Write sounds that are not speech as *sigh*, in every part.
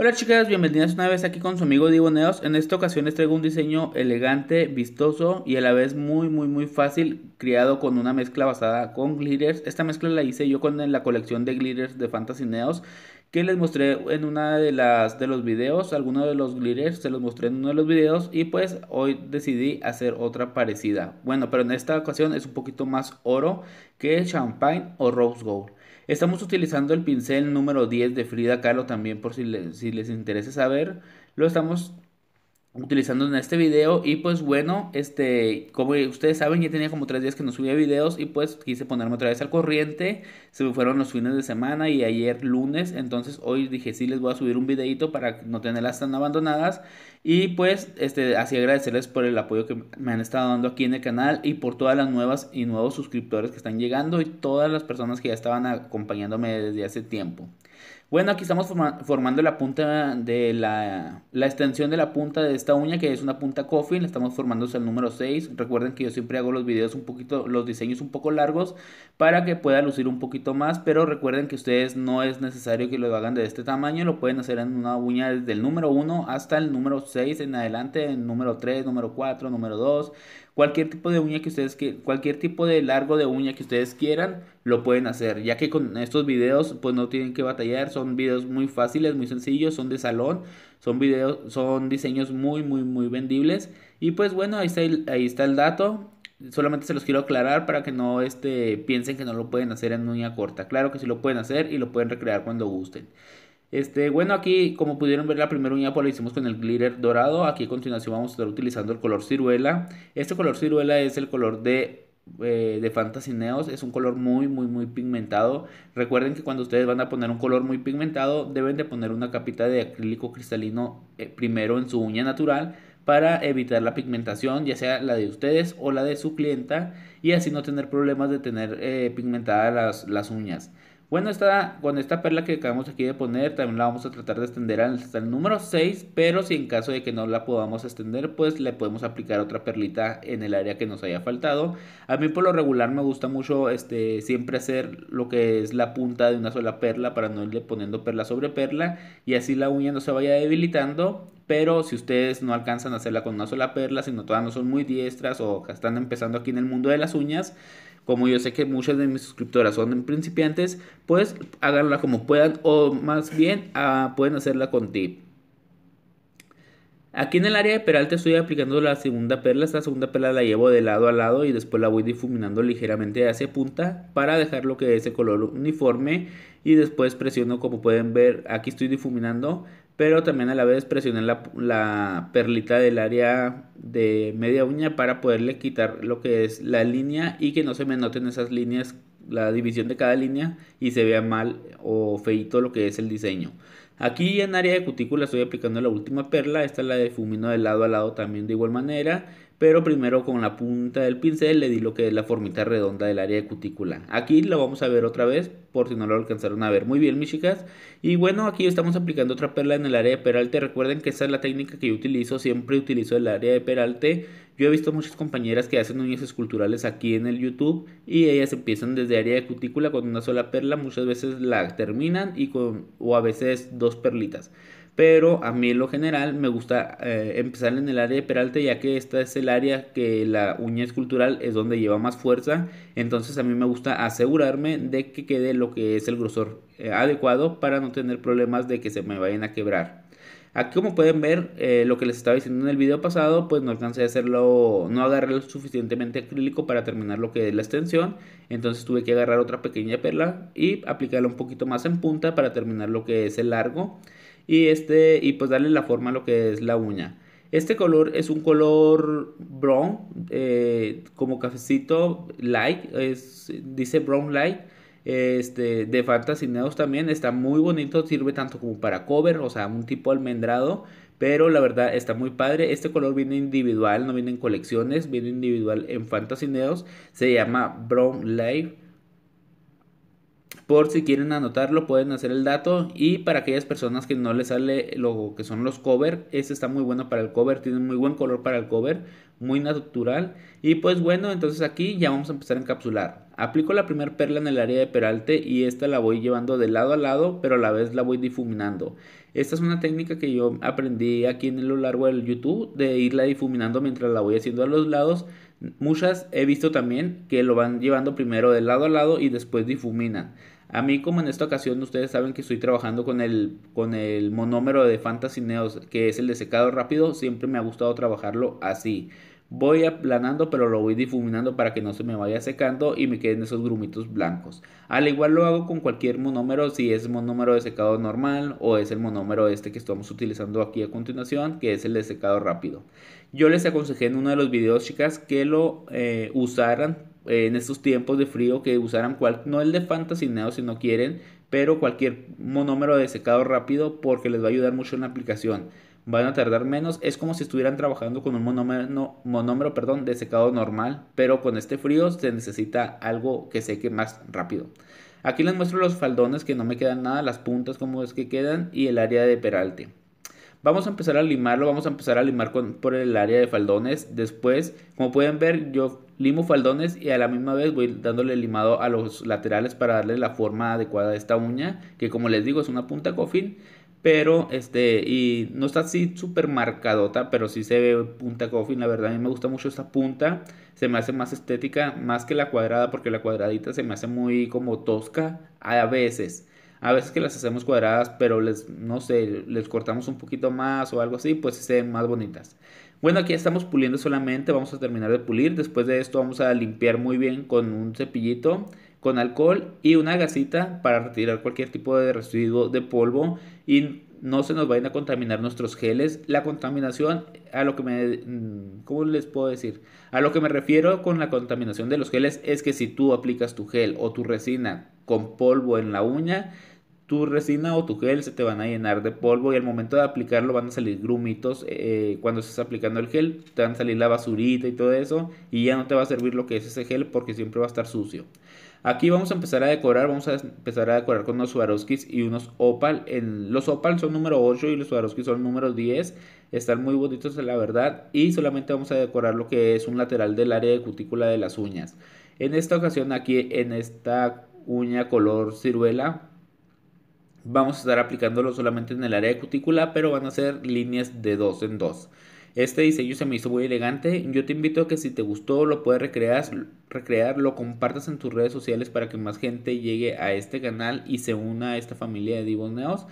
Hola chicas, bienvenidas una vez aquí con su amigo Neos, En esta ocasión les traigo un diseño elegante, vistoso y a la vez muy muy muy fácil, creado con una mezcla basada con glitters. Esta mezcla la hice yo con la colección de glitters de Fantasy Neos que les mostré en una de las de los videos, algunos de los glitters se los mostré en uno de los videos y pues hoy decidí hacer otra parecida. Bueno, pero en esta ocasión es un poquito más oro que champagne o rose gold. Estamos utilizando el pincel número 10 de Frida Kahlo también por si, si les interesa saber. Lo estamos utilizando en este video y pues bueno, este, como ustedes saben, ya tenía como tres días que no subía videos y pues quise ponerme otra vez al corriente, se me fueron los fines de semana y ayer lunes, entonces hoy dije sí les voy a subir un videito para no tenerlas tan abandonadas y pues este, así agradecerles por el apoyo que me han estado dando aquí en el canal y por todas las nuevas y nuevos suscriptores que están llegando y todas las personas que ya estaban acompañándome desde hace tiempo. Bueno, aquí estamos formando la punta de la, la extensión de la punta de esta uña, que es una punta coffin. estamos formando el número 6. Recuerden que yo siempre hago los videos un poquito, los diseños un poco largos, para que pueda lucir un poquito más. Pero recuerden que ustedes no es necesario que lo hagan de este tamaño. Lo pueden hacer en una uña desde el número 1 hasta el número 6 en adelante, en número 3, número 4, número 2 Cualquier tipo de uña que ustedes quieran, cualquier tipo de largo de uña que ustedes quieran, lo pueden hacer. Ya que con estos videos, pues no tienen que batallar. Son videos muy fáciles, muy sencillos, son de salón. Son videos, son diseños muy, muy, muy vendibles. Y pues bueno, ahí está el, ahí está el dato. Solamente se los quiero aclarar para que no este, piensen que no lo pueden hacer en uña corta. Claro que sí lo pueden hacer y lo pueden recrear cuando gusten. Este, bueno, aquí como pudieron ver la primera uña pues la hicimos con el glitter dorado. Aquí a continuación vamos a estar utilizando el color ciruela. Este color ciruela es el color de eh, de Fantasy Neos es un color muy muy muy pigmentado recuerden que cuando ustedes van a poner un color muy pigmentado deben de poner una capita de acrílico cristalino eh, primero en su uña natural para evitar la pigmentación ya sea la de ustedes o la de su clienta y así no tener problemas de tener eh, pigmentadas las uñas bueno, esta, con esta perla que acabamos aquí de poner, también la vamos a tratar de extender hasta el número 6, pero si en caso de que no la podamos extender, pues le podemos aplicar otra perlita en el área que nos haya faltado. A mí por lo regular me gusta mucho este, siempre hacer lo que es la punta de una sola perla para no irle poniendo perla sobre perla y así la uña no se vaya debilitando pero si ustedes no alcanzan a hacerla con una sola perla, sino todas no son muy diestras o están empezando aquí en el mundo de las uñas, como yo sé que muchas de mis suscriptoras son principiantes, pues háganla como puedan o más bien ah, pueden hacerla con tip. Aquí en el área de te estoy aplicando la segunda perla, esta segunda perla la llevo de lado a lado y después la voy difuminando ligeramente hacia punta para dejarlo que es ese color uniforme y después presiono como pueden ver aquí estoy difuminando pero también a la vez presioné la, perlita del área de media uña para poderle quitar lo que es la línea y que no se me noten esas líneas, la división de cada línea y se vea mal o feito lo que es el diseño. Aquí en área de cutícula estoy aplicando la última perla, esta la de fumino de lado a lado también de igual manera pero primero con la punta del pincel le di lo que es la formita redonda del área de cutícula. Aquí lo vamos a ver otra vez por si no lo alcanzaron a ver muy bien mis chicas. Y bueno, aquí estamos aplicando otra perla en el área de peralte. Recuerden que esa es la técnica que yo utilizo, siempre utilizo el área de peralte. Yo he visto muchas compañeras que hacen uñas esculturales aquí en el YouTube y ellas empiezan desde área de cutícula con una sola perla, muchas veces la terminan y con o a veces dos perlitas pero a mí en lo general me gusta eh, empezar en el área de peralte ya que esta es el área que la uña escultural es donde lleva más fuerza, entonces a mí me gusta asegurarme de que quede lo que es el grosor eh, adecuado para no tener problemas de que se me vayan a quebrar. Aquí como pueden ver, eh, lo que les estaba diciendo en el video pasado, pues no alcancé a hacerlo, no agarré lo suficientemente acrílico para terminar lo que es la extensión. Entonces tuve que agarrar otra pequeña perla y aplicarla un poquito más en punta para terminar lo que es el largo y, este, y pues darle la forma a lo que es la uña. Este color es un color brown, eh, como cafecito light, es, dice brown light, este, de Fantasy Neos también, está muy bonito, sirve tanto como para cover, o sea, un tipo almendrado, pero la verdad está muy padre. Este color viene individual, no viene en colecciones, viene individual en Fantasy Neos, se llama Brown Light por si quieren anotarlo, pueden hacer el dato. Y para aquellas personas que no les sale lo que son los cover, este está muy bueno para el cover. Tiene muy buen color para el cover, muy natural. Y pues bueno, entonces aquí ya vamos a empezar a encapsular. Aplico la primera perla en el área de peralte y esta la voy llevando de lado a lado, pero a la vez la voy difuminando. Esta es una técnica que yo aprendí aquí en lo largo del YouTube, de irla difuminando mientras la voy haciendo a los lados. Muchas he visto también que lo van llevando primero de lado a lado y después difuminan. A mí como en esta ocasión ustedes saben que estoy trabajando con el, con el monómero de Fantasy Neos, que es el de secado rápido, siempre me ha gustado trabajarlo así. Voy aplanando pero lo voy difuminando para que no se me vaya secando y me queden esos grumitos blancos. Al igual lo hago con cualquier monómero, si es monómero de secado normal o es el monómero este que estamos utilizando aquí a continuación, que es el de secado rápido. Yo les aconsejé en uno de los videos chicas que lo eh, usaran en estos tiempos de frío que usaran cual, no el de Fantasineo si no quieren, pero cualquier monómero de secado rápido porque les va a ayudar mucho en la aplicación. Van a tardar menos, es como si estuvieran trabajando con un monómero, monómero perdón, de secado normal, pero con este frío se necesita algo que seque más rápido. Aquí les muestro los faldones que no me quedan nada, las puntas como es que quedan y el área de peralte. Vamos a empezar a limarlo, vamos a empezar a limar por el área de faldones. Después, como pueden ver, yo limo faldones y a la misma vez voy dándole limado a los laterales para darle la forma adecuada a esta uña, que como les digo es una punta coffin, pero este, y no está así súper marcadota, pero sí se ve punta coffin, la verdad a mí me gusta mucho esta punta, se me hace más estética, más que la cuadrada, porque la cuadradita se me hace muy como tosca a veces a veces que las hacemos cuadradas, pero les, no sé, les cortamos un poquito más o algo así, pues se ven más bonitas. Bueno, aquí estamos puliendo solamente, vamos a terminar de pulir. Después de esto vamos a limpiar muy bien con un cepillito, con alcohol y una gasita para retirar cualquier tipo de residuo de polvo y no se nos vayan a contaminar nuestros geles. La contaminación, a lo que me... Mm, ¿Cómo les puedo decir? A lo que me refiero con la contaminación de los geles es que si tú aplicas tu gel o tu resina con polvo en la uña, tu resina o tu gel se te van a llenar de polvo y al momento de aplicarlo van a salir grumitos eh, cuando estés aplicando el gel, te van a salir la basurita y todo eso y ya no te va a servir lo que es ese gel porque siempre va a estar sucio. Aquí vamos a empezar a decorar, vamos a empezar a decorar con unos Swarovskis y unos Opal. los Opal son número 8 y los Swarovskis son número 10. Están muy bonitos la verdad y solamente vamos a decorar lo que es un lateral del área de cutícula de las uñas. En esta ocasión aquí en esta uña color ciruela. Vamos a estar aplicándolo solamente en el área de cutícula, pero van a ser líneas de dos en dos. Este diseño se me hizo muy elegante. Yo te invito a que si te gustó lo puedes recrear, recrear, lo compartas en tus redes sociales para que más gente llegue a este canal y se una a esta familia de Divos Neos.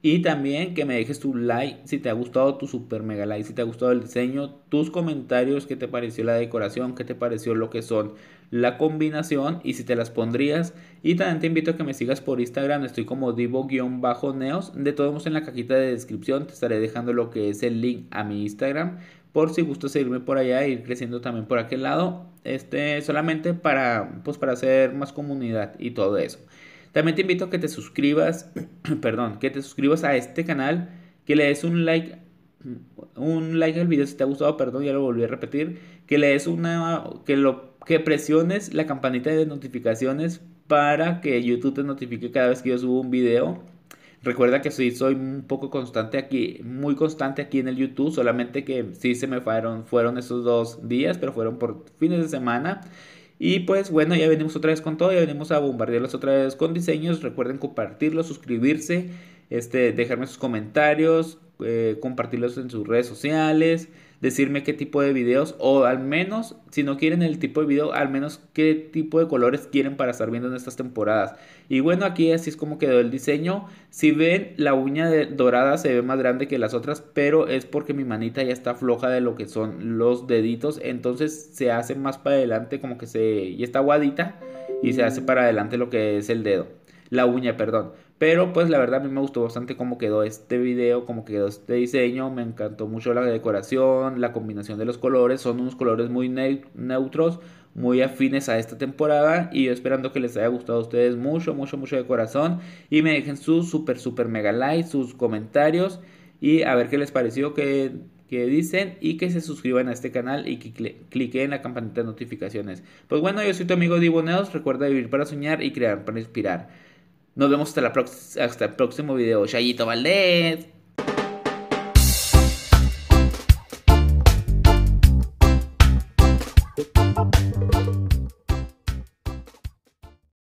Y también que me dejes tu like si te ha gustado tu super mega like, si te ha gustado el diseño, tus comentarios, qué te pareció la decoración, qué te pareció lo que son la combinación y si te las pondrías. Y también te invito a que me sigas por Instagram, estoy como divo-neos. De todos modos en la cajita de descripción te estaré dejando lo que es el link a mi Instagram por si gustas seguirme por allá e ir creciendo también por aquel lado. Este, solamente para, pues para hacer más comunidad y todo eso. También te invito a que te suscribas, *clears throat* perdón, que te suscribas a este canal, que le des un like un like al video si te ha gustado, perdón, ya lo volví a repetir, que le des una que lo que presiones la campanita de notificaciones para que YouTube te notifique cada vez que yo subo un video. Recuerda que sí soy un poco constante aquí, muy constante aquí en el YouTube, solamente que sí se me fueron, fueron esos dos días, pero fueron por fines de semana. Y pues bueno, ya venimos otra vez con todo, ya venimos a bombardearlos otra vez con diseños. Recuerden compartirlos, suscribirse, este, dejarme sus comentarios, eh, compartirlos en sus redes sociales decirme qué tipo de videos o al menos, si no quieren el tipo de video, al menos qué tipo de colores quieren para estar viendo en estas temporadas. Y bueno, aquí así es como quedó el diseño. Si ven, la uña dorada se ve más grande que las otras, pero es porque mi manita ya está floja de lo que son los deditos, entonces se hace más para adelante como que se... y está guadita y se hace para adelante lo que es el dedo la uña, perdón. Pero pues la verdad a mí me gustó bastante cómo quedó este video, cómo quedó este diseño. Me encantó mucho la decoración, la combinación de los colores. Son unos colores muy neutros, muy afines a esta temporada. Y esperando que les haya gustado a ustedes mucho, mucho, mucho de corazón. Y me dejen sus super, super mega likes, sus comentarios. Y a ver qué les pareció, que dicen y que se suscriban a este canal y que cliquen en la campanita de notificaciones. Pues bueno, yo soy tu amigo Diboneos, recuerda vivir para soñar y crear para inspirar. Nos vemos hasta, el próximo video. Chayito Valdés.